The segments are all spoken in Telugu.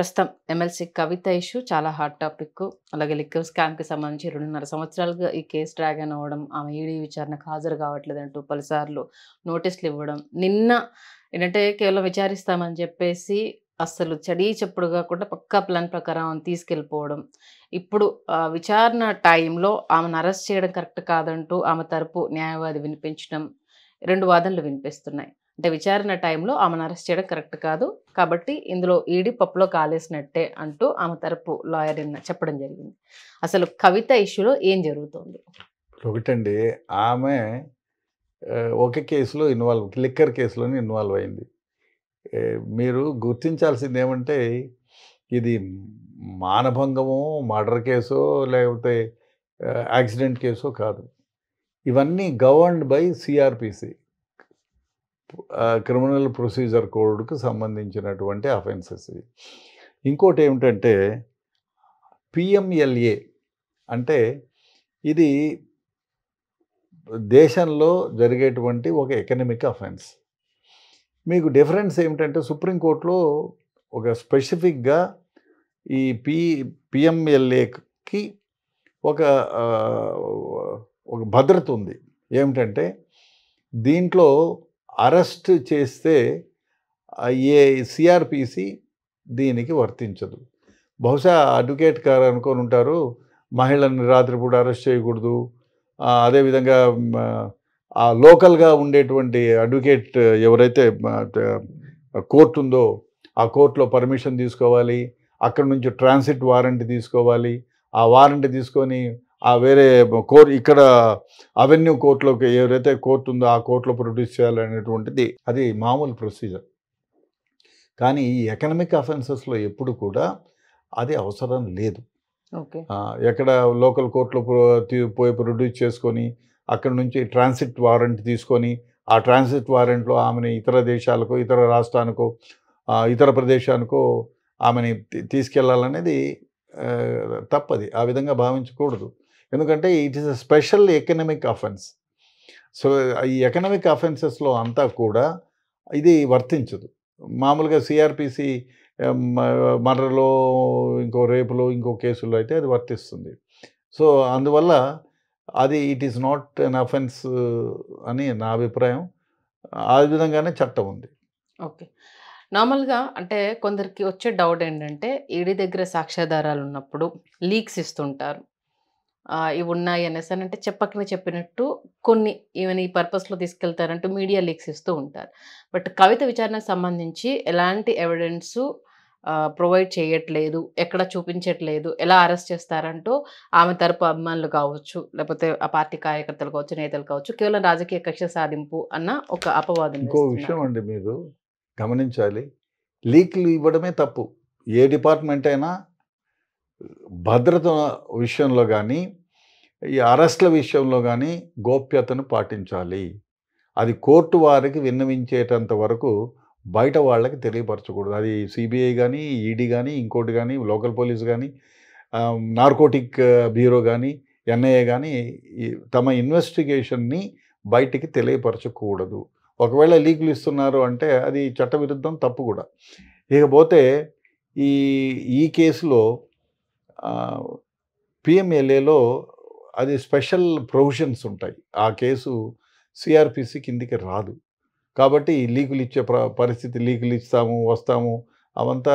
ప్రస్తుతం ఎమ్మెల్సీ కవిత ఇష్యూ చాలా హాట్ టాపిక్ అలాగే లిక్కర్ స్కామ్కి సంబంధించి రెండున్నర సంవత్సరాలుగా ఈ కేసు డ్రాగ్ అని అవ్వడం ఆమె ఈడీ విచారణకు హాజరు కావట్లేదంటూ పలుసార్లు నోటీసులు ఇవ్వడం నిన్న ఏంటంటే కేవలం విచారిస్తామని చెప్పేసి అస్సలు చడి చెప్పుడు కాకుండా పక్కా ప్లాన్ ప్రకారం ఆమెను తీసుకెళ్ళిపోవడం ఇప్పుడు విచారణ టైంలో ఆమెను అరెస్ట్ చేయడం కరెక్ట్ కాదంటూ ఆమె తరపు న్యాయవాది వినిపించడం రెండు వాదనలు వినిపిస్తున్నాయి అంటే విచారణ టైంలో ఆమెను అరెస్ట్ చేయడం కరెక్ట్ కాదు కాబట్టి ఇందులో ఈడీ పప్పులో కాలేసినట్టే అంటూ ఆమె తరపు లాయర్ చెప్పడం జరిగింది అసలు కవిత ఇష్యూలో ఏం జరుగుతుంది ఒకటండి ఆమె ఒక కేసులో ఇన్వాల్వ్ లిక్కర్ కేసులోనే ఇన్వాల్వ్ అయింది మీరు గుర్తించాల్సింది ఏమంటే ఇది మానభంగమో మర్డర్ కేసో లేకపోతే యాక్సిడెంట్ కేసో కాదు ఇవన్నీ governed by CrPC criminal procedure కోడ్కు సంబంధించినటువంటి అఫెన్సెస్ ఇవి ఇంకోటి ఏమిటంటే పిఎంఎల్ఏ అంటే ఇది దేశంలో జరిగేటువంటి ఒక ఎకనమిక్ అఫెన్స్ మీకు డిఫరెన్స్ ఏమిటంటే సుప్రీంకోర్టులో ఒక స్పెసిఫిక్గా ఈ పి పిఎంఎల్ఏకి ఒక ఒక భద్రత ఉంది ఏమిటంటే దీంట్లో అరెస్ట్ చేస్తే ఏ సిఆర్పిసి దీనికి వర్తించదు బహుశా అడ్వకేట్ గారు అనుకొని ఉంటారు మహిళల్ని రాత్రిపూట అరెస్ట్ చేయకూడదు అదేవిధంగా ఆ లోకల్గా ఉండేటువంటి అడ్వకేట్ ఎవరైతే కోర్టు ఉందో ఆ కోర్టులో పర్మిషన్ తీసుకోవాలి అక్కడ నుంచి ట్రాన్సిట్ వారెంట్ తీసుకోవాలి ఆ వారంటీ తీసుకొని ఆ వేరే కోర్టు ఇక్కడ అవెన్యూ కోర్టులోకి ఎవరైతే కోర్టు ఉందో ఆ కోర్టులో ప్రొడ్యూస్ చేయాలనేటువంటిది అది మామూలు ప్రొసీజర్ కానీ ఈ ఎకనమిక్ అఫెన్సెస్లో ఎప్పుడు కూడా అది అవసరం లేదు ఎక్కడ లోకల్ కోర్టులో పోయి ప్రొడ్యూస్ చేసుకొని అక్కడ నుంచి ట్రాన్సిట్ వారెంట్ తీసుకొని ఆ ట్రాన్సిట్ వారెంట్లో ఆమెని ఇతర దేశాలకు ఇతర రాష్ట్రానికో ఇతర ప్రదేశానికో ఆమెని తీసుకెళ్లాలనేది తప్పది ఆ విధంగా భావించకూడదు ఎందుకంటే it is a special economic offence so ఈ ఎకనమిక్ అఫెన్సెస్లో అంతా కూడా ఇది వర్తించదు మామూలుగా సిఆర్పిసి మర్రలో ఇంకో రేపులో ఇంకో కేసులో అయితే అది వర్తిస్తుంది సో అందువల్ల అది it is not an offence అని నా అభిప్రాయం ఆ విధంగానే చట్టం ఉంది ఓకే నార్మల్గా అంటే కొందరికి వచ్చే డౌట్ ఏంటంటే ఈడీ దగ్గర సాక్ష్యాధారాలు ఉన్నప్పుడు లీక్స్ ఇస్తుంటారు ఇవి ఉన్నాయి అనేసి అని అంటే చెప్పకనే చెప్పినట్టు కొన్ని ఈవెన్ ఈ పర్పస్లో తీసుకెళ్తారంటూ మీడియా లీక్స్ ఇస్తూ ఉంటారు బట్ కవిత విచారణకు సంబంధించి ఎలాంటి ఎవిడెన్సు ప్రొవైడ్ చేయట్లేదు ఎక్కడ చూపించట్లేదు ఎలా అరెస్ట్ చేస్తారంటూ ఆమె తరపు అభిమానులు కావచ్చు లేకపోతే ఆ పార్టీ కార్యకర్తలు కావచ్చు నేతలు కావచ్చు కేవలం రాజకీయ కక్ష సాధింపు అన్న ఒక అపవాదం ఇంకో విషయం అండి మీరు గమనించాలి లీక్లు ఇవ్వడమే తప్పు ఏ డిపార్ట్మెంట్ అయినా భద్రత విషయంలో కానీ ఈ అరెస్ట్ల విషయంలో కానీ గోప్యతను పాటించాలి అది కోర్టు వారికి విన్నవించేటంత వరకు బయట వాళ్ళకి తెలియపరచకూడదు అది సిబిఐ కానీ ఈడీ కానీ ఇంకోటి కానీ లోకల్ పోలీస్ కానీ నార్కోటిక్ బ్యూరో కానీ ఎన్ఐఏ కానీ తమ ఇన్వెస్టిగేషన్ని బయటికి తెలియపరచకూడదు ఒకవేళ లీకులు ఇస్తున్నారు అంటే అది చట్టవిరుద్ధం తప్పు కూడా ఇకపోతే ఈ ఈ కేసులో పిఎంఎల్ఏలో అది స్పెషల్ ప్రొవిజన్స్ ఉంటాయి ఆ కేసు సిఆర్పిసి కిందికి రాదు కాబట్టి లీకులు ఇచ్చే పరిస్థితి లీకులు ఇస్తాము వస్తాము అవంతా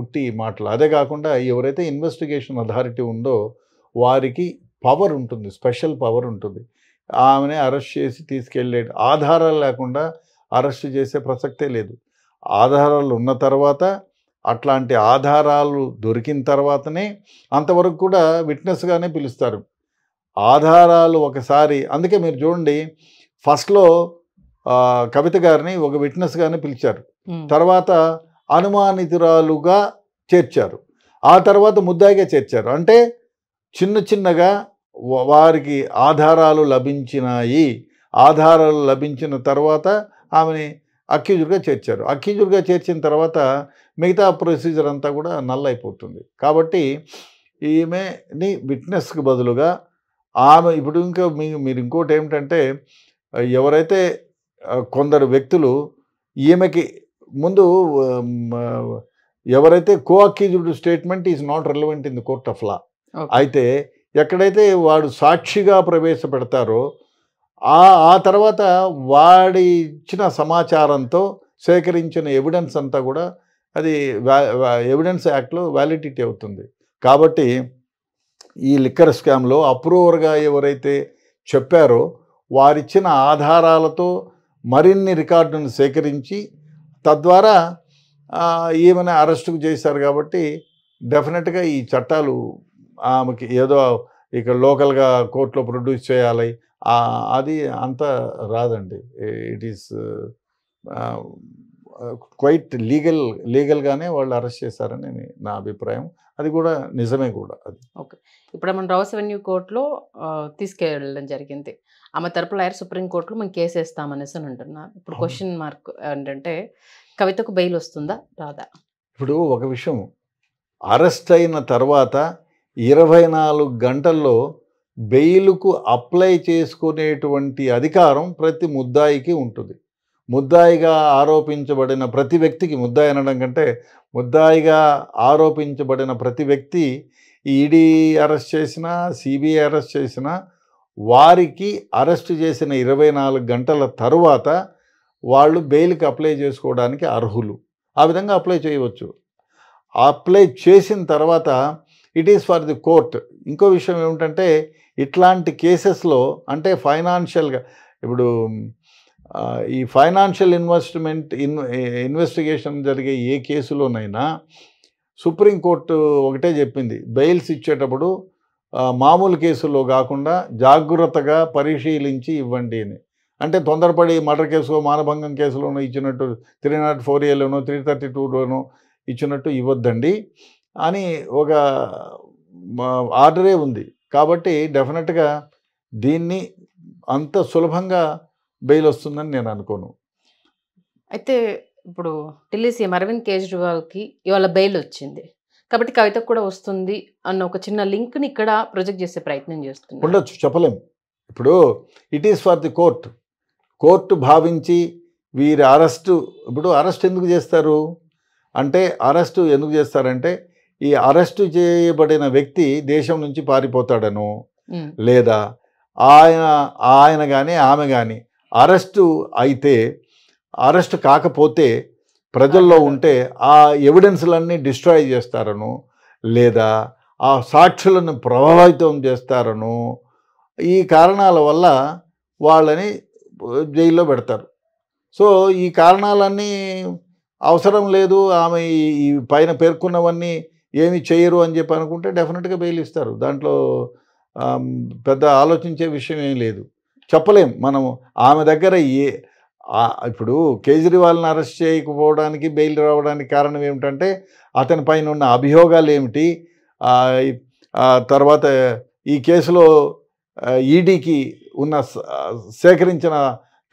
ఉట్టి మాటలు అదే కాకుండా ఎవరైతే ఇన్వెస్టిగేషన్ అథారిటీ ఉందో వారికి పవర్ ఉంటుంది స్పెషల్ పవర్ ఉంటుంది ఆమెనే అరెస్ట్ చేసి తీసుకెళ్ళే ఆధారాలు లేకుండా అరెస్ట్ చేసే ప్రసక్తే లేదు ఆధారాలు ఉన్న తర్వాత అట్లాంటి ఆధారాలు దొరికిన తర్వాతనే అంతవరకు కూడా విట్నెస్గానే పిలుస్తారు ఆధారాలు ఒకసారి అందుకే మీరు చూడండి ఫస్ట్లో కవిత గారిని ఒక విట్నెస్గానే పిలిచారు తర్వాత అనుమానితురాలుగా చేర్చారు ఆ తర్వాత ముద్దాయిగా చేర్చారు అంటే చిన్న చిన్నగా వారికి ఆధారాలు లభించినాయి ఆధారాలు లభించిన తర్వాత ఆమెని అక్యూజుడ్గా చేర్చారు అక్యూజుడ్గా చేర్చిన తర్వాత మిగతా ప్రొసీజర్ అంతా కూడా నల్ అయిపోతుంది కాబట్టి ఈమెని విట్నెస్కి బదులుగా ఆమె ఇప్పుడు ఇంకా మీ మీరు ఇంకోటి ఏమిటంటే ఎవరైతే కొందరు వ్యక్తులు ఈమెకి ముందు ఎవరైతే co accused statement is not relevant in the court of law అయితే ఎక్కడైతే వాడు సాక్షిగా ప్రవేశపెడతారో ఆ ఆ తర్వాత వాడి ఇచ్చిన సమాచారంతో సేకరించిన ఎవిడెన్స్ అంతా కూడా అది ఎవిడెన్స్ యాక్ట్లో వ్యాలిడిటీ అవుతుంది కాబట్టి ఈ లిక్కర్ స్కామ్లో అప్రూవర్గా ఎవరైతే చెప్పారో వారిచ్చిన ఆధారాలతో మరిన్ని రికార్డులను సేకరించి తద్వారా ఏమైనా అరెస్టుకు చేశారు కాబట్టి డెఫినెట్గా ఈ చట్టాలు ఆమెకి ఏదో ఇక లోకల్గా కోర్టులో ప్రొడ్యూస్ చేయాలి అది అంత రాదండి ఇట్ ఈస్ క్వైట్ లీగల్ లీగల్గానే వాళ్ళు అరెస్ట్ చేశారని నా అభిప్రాయం అది కూడా నిజమే కూడా అది ఓకే ఇప్పుడు మనం రౌస్ రెవెన్యూ కోర్టులో తీసుకెళ్ళడం జరిగింది ఆమె తరపు లాయర్ సుప్రీంకోర్టులో మేము కేసు వేస్తామనేసి అని అంటున్నారు ఇప్పుడు క్వశ్చన్ మార్క్ ఏంటంటే కవితకు బెయిల్ వస్తుందా రాదా ఇప్పుడు ఒక విషయం అరెస్ట్ అయిన తర్వాత ఇరవై నాలుగు గంటల్లో బెయిల్కు అప్లై చేసుకునేటువంటి అధికారం ప్రతి ముద్దాయికి ఉంటుంది ముద్దాయిగా ఆరోపించబడిన ప్రతి వ్యక్తికి ముద్దాయి అనడం కంటే ముద్దాయిగా ఆరోపించబడిన ప్రతి వ్యక్తి ఈడీ అరెస్ట్ చేసినా సిబిఐ అరెస్ట్ చేసినా వారికి అరెస్ట్ చేసిన ఇరవై నాలుగు గంటల తరువాత వాళ్ళు బెయిల్కి అప్లై చేసుకోవడానికి అర్హులు ఆ విధంగా అప్లై చేయవచ్చు అప్లై చేసిన తర్వాత it is for the court ఇంకో విషయం ఏమిటంటే ఇట్లాంటి కేసెస్లో అంటే ఫైనాన్షియల్గా ఇప్పుడు ఈ ఫైనాన్షియల్ ఇన్వెస్ట్మెంట్ ఇన్ ఇన్వెస్టిగేషన్ జరిగే ఏ కేసులోనైనా సుప్రీంకోర్టు ఒకటే చెప్పింది బెయిల్స్ ఇచ్చేటప్పుడు మామూలు కేసుల్లో కాకుండా జాగ్రత్తగా పరిశీలించి ఇవ్వండి అని అంటే తొందరపడి మర్డర్ కేసు మానభంగం కేసులోనూ ఇచ్చినట్టు త్రీ నాట్ ఫోర్ ఏలోనూ త్రీ థర్టీ టూలోనూ ఇచ్చినట్టు ఇవ్వద్దండి అని ఒక ఆర్డరే ఉంది కాబట్టి డెఫినెట్గా దీన్ని అంత సులభంగా బెయిల్ వస్తుందని నేను అనుకోను అయితే ఇప్పుడు ఢిల్లీ సీఎం అరవింద్ కేజ్రీవాల్కి ఇవాళ బెయిల్ వచ్చింది కాబట్టి కవిత కూడా వస్తుంది అన్న ఒక చిన్న లింక్ని ఇక్కడ ప్రొజెక్ట్ చేసే ప్రయత్నం చేస్తుంది ఉండొచ్చు చెప్పలేం ఇప్పుడు it is for the court court భావించి వీరి అరెస్టు ఇప్పుడు అరెస్ట్ ఎందుకు చేస్తారు అంటే అరెస్టు ఎందుకు చేస్తారంటే ఈ అరెస్టు చేయబడిన వ్యక్తి దేశం నుంచి పారిపోతాడను లేదా ఆయన ఆయన కానీ ఆమె కానీ అరెస్టు అయితే అరెస్ట్ కాకపోతే ప్రజల్లో ఉంటే ఆ ఎవిడెన్స్లన్నీ డిస్ట్రాయ్ చేస్తారను లేదా ఆ సాక్షులను ప్రభావితం చేస్తారను ఈ కారణాల వల్ల వాళ్ళని జైల్లో పెడతారు సో ఈ కారణాలన్నీ అవసరం లేదు ఆమె ఈ పైన పేర్కొన్నవన్నీ ఏమి చేయరు అని చెప్పి అనుకుంటే డెఫినెట్గా బెయిల్ ఇస్తారు దాంట్లో పెద్ద ఆలోచించే విషయం ఏం లేదు చెప్పలేం మనము ఆమె దగ్గర ఏ ఇప్పుడు కేజ్రీవాల్ని అరెస్ట్ చేయకపోవడానికి బెయిల్ రావడానికి కారణం ఏమిటంటే అతని పైన ఉన్న అభియోగాలు ఏమిటి తర్వాత ఈ కేసులో ఈడీకి ఉన్న సేకరించిన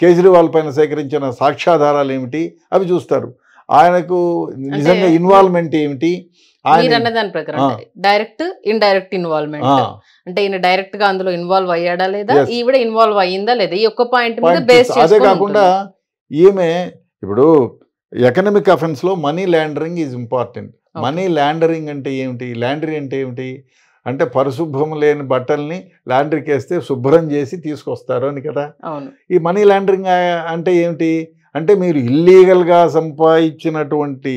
కేజ్రీవాల్ పైన సేకరించిన సాక్ష్యాధారాలు ఏమిటి అవి చూస్తారు ఆయనకు నిజంగా ఇన్వాల్వ్మెంట్ ఏమిటి direct in direct indirect involvement అంటే ఈయన డైరెక్ట్ గా అందులో ఇన్వాల్వ్ అయ్యాడా లేదా ఈవిడ ఇన్వాల్వ్ అయ్యిందా లేదా ఈ ఒక్క పాయింట్ మీద బేస్ అదే కాకుండా ఈమె ఇప్పుడు ఎకనమిక్ అఫెన్స్ లో money laundering is important money laundering అంటే ఏమిటి ల్యాండరీ అంటే ఏమిటి అంటే పరిశుభ్రం లేని బట్టల్ని ల్యాండరీకి వేస్తే శుభ్రం చేసి తీసుకొస్తారు అని కదా ఈ మనీ లాండరింగ్ అంటే ఏమిటి అంటే మీరు ఇల్లీగల్గా సంపాదించినటువంటి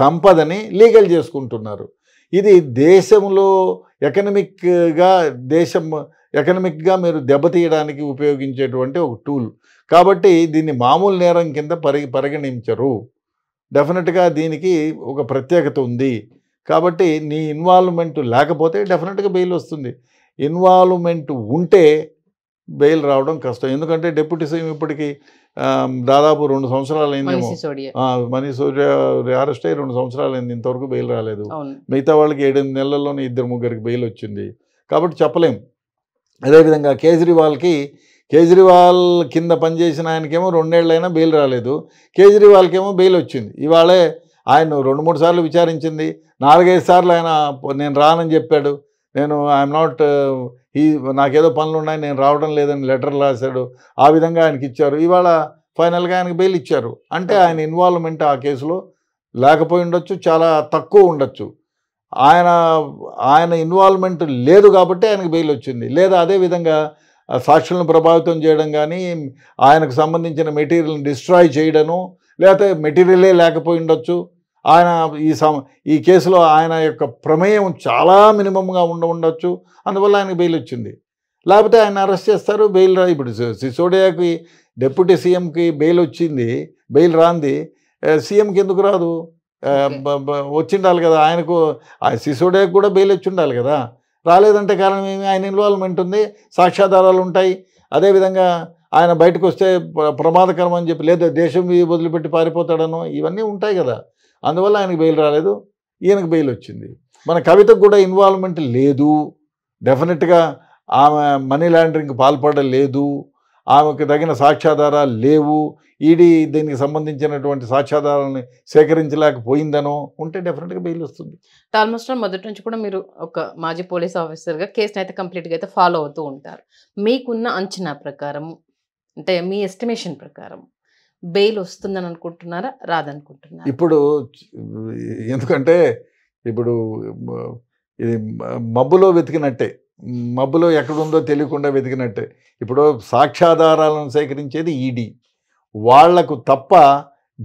సంపదని లీగల్ చేసుకుంటున్నారు ఇది దేశంలో ఎకనమిక్గా దేశం ఎకనమిక్గా మీరు దెబ్బతీయడానికి ఉపయోగించేటువంటి ఒక టూల్ కాబట్టి దీన్ని మామూలు నేరం కింద పరి పరిగణించరు డెఫినెట్గా దీనికి ఒక ప్రత్యేకత ఉంది కాబట్టి నీ ఇన్వాల్వ్మెంట్ లేకపోతే డెఫినెట్గా బెయిల్ వస్తుంది ఇన్వాల్వ్మెంట్ ఉంటే బెయిల్ రావడం కష్టం ఎందుకంటే డిప్యూటీ సీఎం ఇప్పటికీ దాదాపు రెండు సంవత్సరాలు అయిందేమో మనీష్ సూర్య అరెస్ట్ అయ్యి రెండు సంవత్సరాలు అయింది ఇంతవరకు బెయిల్ రాలేదు మిగతా వాళ్ళకి ఏడెనిమిది నెలల్లోనే ఇద్దరు ముగ్గురికి బెయిల్ వచ్చింది కాబట్టి చెప్పలేం అదేవిధంగా కేజ్రీవాల్కి కేజ్రీవాల్ కింద పనిచేసిన ఆయనకేమో రెండేళ్ళైనా బెయిల్ రాలేదు కేజ్రీవాల్కేమో బెయిల్ వచ్చింది ఇవాళే ఆయన రెండు మూడు సార్లు విచారించింది నాలుగైదు సార్లు ఆయన నేను రానని చెప్పాడు నేను ఐఎమ్ నాట్ ఈ నాకేదో పనులు ఉన్నాయి నేను రావడం లేదని లెటర్ రాశాడు ఆ విధంగా ఆయనకి ఇచ్చారు ఇవాళ ఫైనల్గా ఆయనకి బెయిల్ ఇచ్చారు అంటే ఆయన ఇన్వాల్వ్మెంట్ ఆ కేసులో లేకపోయి ఉండొచ్చు చాలా తక్కువ ఉండొచ్చు ఆయన ఆయన ఇన్వాల్వ్మెంట్ లేదు కాబట్టి ఆయనకు బెయిల్ వచ్చింది లేదా అదేవిధంగా సాక్షులను ప్రభావితం చేయడం కానీ ఆయనకు సంబంధించిన మెటీరియల్ని డిస్ట్రాయ్ చేయడము లేకపోతే మెటీరియలే లేకపోయి ఉండొచ్చు ఆయన ఈ సమ ఈ కేసులో ఆయన యొక్క ప్రమేయం చాలా మినిమంగా ఉండ ఉండొచ్చు అందువల్ల ఆయనకు బెయిల్ వచ్చింది లేకపోతే ఆయన అరెస్ట్ చేస్తారు బెయిల్ రా ఇప్పుడు సిసోడియాకి డిప్యూటీ సీఎంకి బెయిల్ వచ్చింది బెయిల్ రాంది సీఎంకి ఎందుకు రాదు వచ్చిండాలి కదా ఆయనకు సిసోడియాకి కూడా బెయిల్ వచ్చి ఉండాలి కదా రాలేదంటే కారణం ఏమి ఆయన ఇన్వాల్వ్మెంట్ ఉంది సాక్ష్యాధారాలు ఉంటాయి అదేవిధంగా ఆయన బయటకు వస్తే ప్రమాదకరం అని చెప్పి లేదా దేశం వదిలిపెట్టి పారిపోతాడనో ఇవన్నీ ఉంటాయి కదా అందువల్ల ఆయనకు బెయిల్ రాలేదు ఈయనకు బెయిల్ వచ్చింది మన కవితకు కూడా ఇన్వాల్వ్మెంట్ లేదు డెఫినెట్గా ఆమె మనీ లాండరింగ్కి పాల్పడలేదు ఆమెకు తగిన సాక్ష్యాధారాలు లేవు ఈడీ దీనికి సంబంధించినటువంటి సాక్ష్యాధారాలను సేకరించలేకపోయిందనో ఉంటే డెఫినెట్గా బెయిల్ వస్తుంది ఆల్మోస్ట్ మొదటి నుంచి కూడా మీరు ఒక మాజీ పోలీస్ ఆఫీసర్గా కేసుని అయితే కంప్లీట్గా అయితే ఫాలో అవుతూ ఉంటారు మీకున్న అంచనా ప్రకారం అంటే మీ ఎస్టిమేషన్ ప్రకారం బెయిల్ వస్తుందని అనుకుంటున్నారా రాదనుకుంటున్నారా ఇప్పుడు ఎందుకంటే ఇప్పుడు ఇది మబ్బులో వెతికినట్టే మబ్బులో ఎక్కడుందో తెలియకుండా వెతికినట్టే ఇప్పుడు సాక్ష్యాధారాలను సేకరించేది ఈడీ వాళ్లకు తప్ప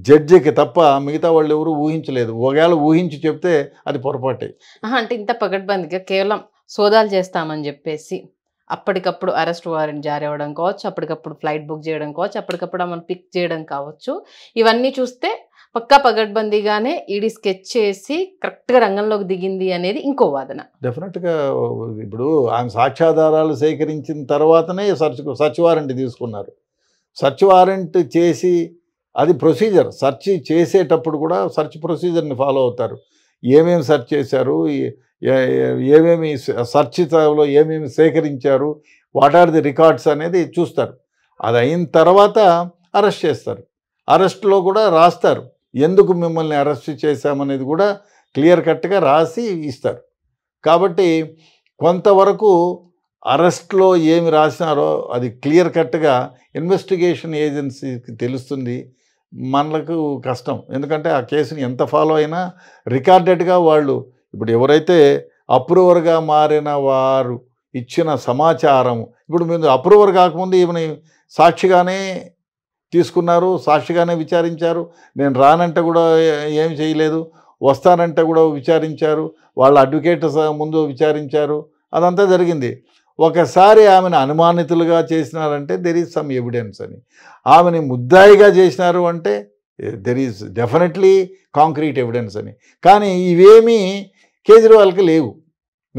జడ్జికి తప్ప మిగతా వాళ్ళు ఎవరు ఊహించలేదు ఒకవేళ ఊహించి చెప్తే అది పొరపాటే అంటే ఇంత పగడ్బందిగా కేవలం సోదాలు చేస్తామని చెప్పేసి అప్పటికప్పుడు అరెస్ట్ వారెంట్ జారీ అవ్వడం కావచ్చు అప్పటికప్పుడు ఫ్లైట్ బుక్ చేయడం కావచ్చు అప్పటికప్పుడు మనం పిక్ చేయడం కావచ్చు ఇవన్నీ చూస్తే పక్కా పగడ్బందీగానే ఈడీ స్కెచ్ చేసి కరెక్ట్గా రంగంలోకి దిగింది అనేది ఇంకో వాదన డెఫినెట్గా ఇప్పుడు ఆమె సాక్ష్యాధారాలు సేకరించిన తర్వాతనే సర్చ్ సర్చ్ వారెంట్ తీసుకున్నారు సర్చ్ వారెంట్ చేసి అది ప్రొసీజర్ సర్చ్ చేసేటప్పుడు కూడా సర్చ్ ప్రొసీజర్ని ఫాలో అవుతారు ఏమేమి సెర్చ్ చేశారు ఏమేమి సర్చితలో ఏమేమి సేకరించారు వాట్ ఆర్ ది రికార్డ్స్ అనేది చూస్తారు అది అయిన తర్వాత అరెస్ట్ చేస్తారు అరెస్ట్లో కూడా రాస్తారు ఎందుకు మిమ్మల్ని అరెస్ట్ చేశామనేది కూడా క్లియర్ కట్గా రాసి ఇస్తారు కాబట్టి కొంతవరకు అరెస్ట్లో ఏమి రాసినారో అది క్లియర్ కట్గా ఇన్వెస్టిగేషన్ ఏజెన్సీకి తెలుస్తుంది మనలకు కష్టం ఎందుకంటే ఆ కేసుని ఎంత ఫాలో అయినా రికార్డెడ్గా వాళ్ళు ఇప్పుడు ఎవరైతే అప్రూవర్గా మారిన వారు ఇచ్చిన సమాచారం ఇప్పుడు మీరు అప్రూవర్ కాకముందు ఈమెని సాక్షిగానే తీసుకున్నారు సాక్షిగానే విచారించారు నేను రానంటే కూడా ఏం చేయలేదు వస్తానంటే కూడా విచారించారు వాళ్ళ అడ్వకేట్ ముందు విచారించారు అదంతా జరిగింది ఒకసారి ఆమెను అనుమానితులుగా చేసినారంటే దెర్ ఈజ్ సమ్ ఎవిడెన్స్ అని ఆమెని ముద్దాయిగా చేసినారు అంటే there is definitely concrete evidence అని కానీ ఇవేమీ కేజ్రీవాల్కి లేవు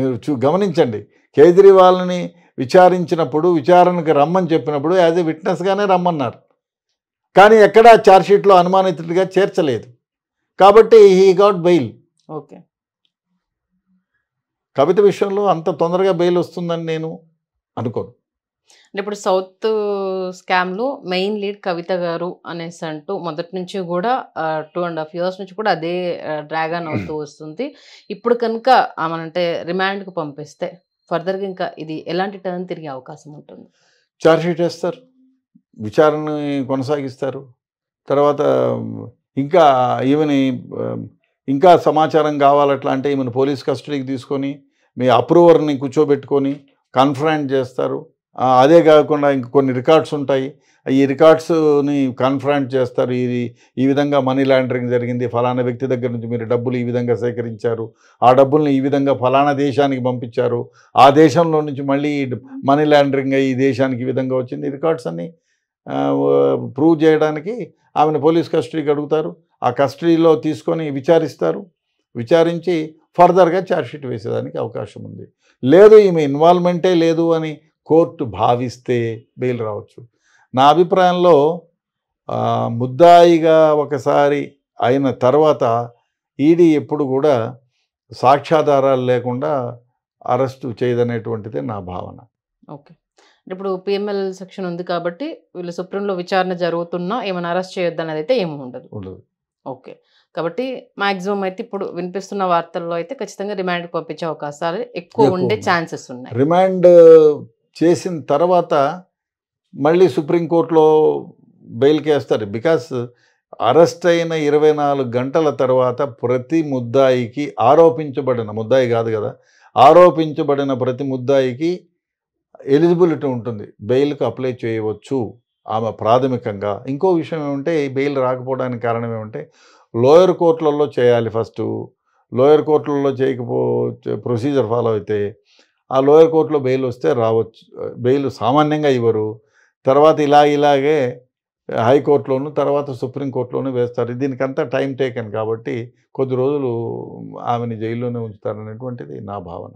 మీరు చూ గమనించండి కేజ్రీవాల్ని విచారించినప్పుడు విచారణకు రమ్మని చెప్పినప్పుడు యాజ్ ఎ విట్నెస్గానే రమ్మన్నారు కానీ ఎక్కడా ఛార్జ్షీట్లో అనుమానితుడిగా చేర్చలేదు కాబట్టి he got bail okay Kavitha విషయంలో అంత తొందరగా బెయిల్ వస్తుందని నేను అనుకోను అంటే ఇప్పుడు సౌత్ స్కామ్లో మెయిన్ లీడ్ కవిత గారు అనేసి అంటూ మొదటి నుంచి కూడా టూ అండ్ హాఫ్ ఇయర్స్ నుంచి కూడా అదే డ్రాగన్ అవుతూ hmm. వస్తుంది ఇప్పుడు కనుక ఆమెనంటే రిమాండ్కు పంపిస్తే ఫర్దర్గా ఇంకా ఇది ఎలాంటి టర్న్ తిరిగే అవకాశం ఉంటుంది ఛార్జ్షీట్ వేస్తారు విచారణ కొనసాగిస్తారు తర్వాత ఇంకా ఈవెన్ ఇంకా సమాచారం కావాలట్లా అంటే ఈమెను పోలీస్ కస్టడీకి తీసుకొని మీ అప్రూవర్ని కూర్చోబెట్టుకొని కన్ఫరెంట్ చేస్తారు అదే కాకుండా ఇంక కొన్ని రికార్డ్స్ ఉంటాయి ఈ రికార్డ్స్ని కన్ఫరెంట్ చేస్తారు ఇది ఈ విధంగా మనీ లాండరింగ్ జరిగింది ఫలానా వ్యక్తి దగ్గర నుంచి మీరు డబ్బులు ఈ విధంగా సేకరించారు ఆ డబ్బుల్ని ఈ విధంగా ఫలానా దేశానికి పంపించారు ఆ దేశంలో నుంచి మళ్ళీ మనీ లాండరింగ్ అయ్యి ఈ దేశానికి ఈ విధంగా వచ్చింది రికార్డ్స్ అన్నీ ప్రూవ్ చేయడానికి ఆమెను పోలీస్ కస్టడీకి అడుగుతారు ఆ కస్టడీలో తీసుకొని విచారిస్తారు విచారించి ఫర్దర్గా ఛార్జ్షీట్ వేసేదానికి అవకాశం ఉంది లేదు ఈమె ఇన్వాల్వ్మెంటే లేదు అని కోర్టు భావిస్తే బెయిల్ రావచ్చు నా అభిప్రాయంలో ముద్దాయిగా ఒకసారి అయిన తర్వాత ఈడీ ఎప్పుడు కూడా సాక్ష్యాధారాలు లేకుండా అరెస్టు చేయదనేటువంటిదే నా భావన ఓకే ఇప్పుడు పిఎంఎల్ సెక్షన్ ఉంది కాబట్టి వీళ్ళు సుప్రీంలో విచారణ జరుగుతున్నా ఏమైనా అరెస్ట్ చేయొద్దని అయితే ఏమి ఉండదు ఓకే కాబట్టి మాక్సిమం అయితే ఇప్పుడు వినిపిస్తున్న వార్తల్లో అయితే ఖచ్చితంగా రిమాండ్ పంపించే అవకాశాలు ఎక్కువ ఉండే ఛాన్సెస్ ఉన్నాయి రిమాండ్ చేసిన తర్వాత మళ్ళీ సుప్రీంకోర్టులో బెయిల్కి వేస్తారు బికాస్ అరెస్ట్ అయిన ఇరవై నాలుగు గంటల తర్వాత ప్రతి ముద్దాయికి ఆరోపించబడిన ముద్దాయి కాదు కదా ఆరోపించబడిన ప్రతి ముద్దాయికి ఎలిజిబిలిటీ ఉంటుంది బెయిల్కు అప్లై చేయవచ్చు ఆమె ప్రాథమికంగా ఇంకో విషయం ఏమంటే ఈ బెయిల్ రాకపోవడానికి కారణం ఏమంటే లోయర్ కోర్టులలో చేయాలి ఫస్ట్ లోయర్ కోర్టులలో చేయకపో ప్రొసీజర్ ఫాలో అయితే ఆ లోయర్ కోర్టులో బెయిల్ వస్తే రావచ్చు బెయిల్ సామాన్యంగా ఇవ్వరు తర్వాత ఇలా ఇలాగే హైకోర్టులోను తర్వాత సుప్రీంకోర్టులోను వేస్తారు దీనికంతా టైం టేకన్ కాబట్టి కొద్ది రోజులు ఆమెని జైల్లోనే ఉంచుతారనేటువంటిది నా భావన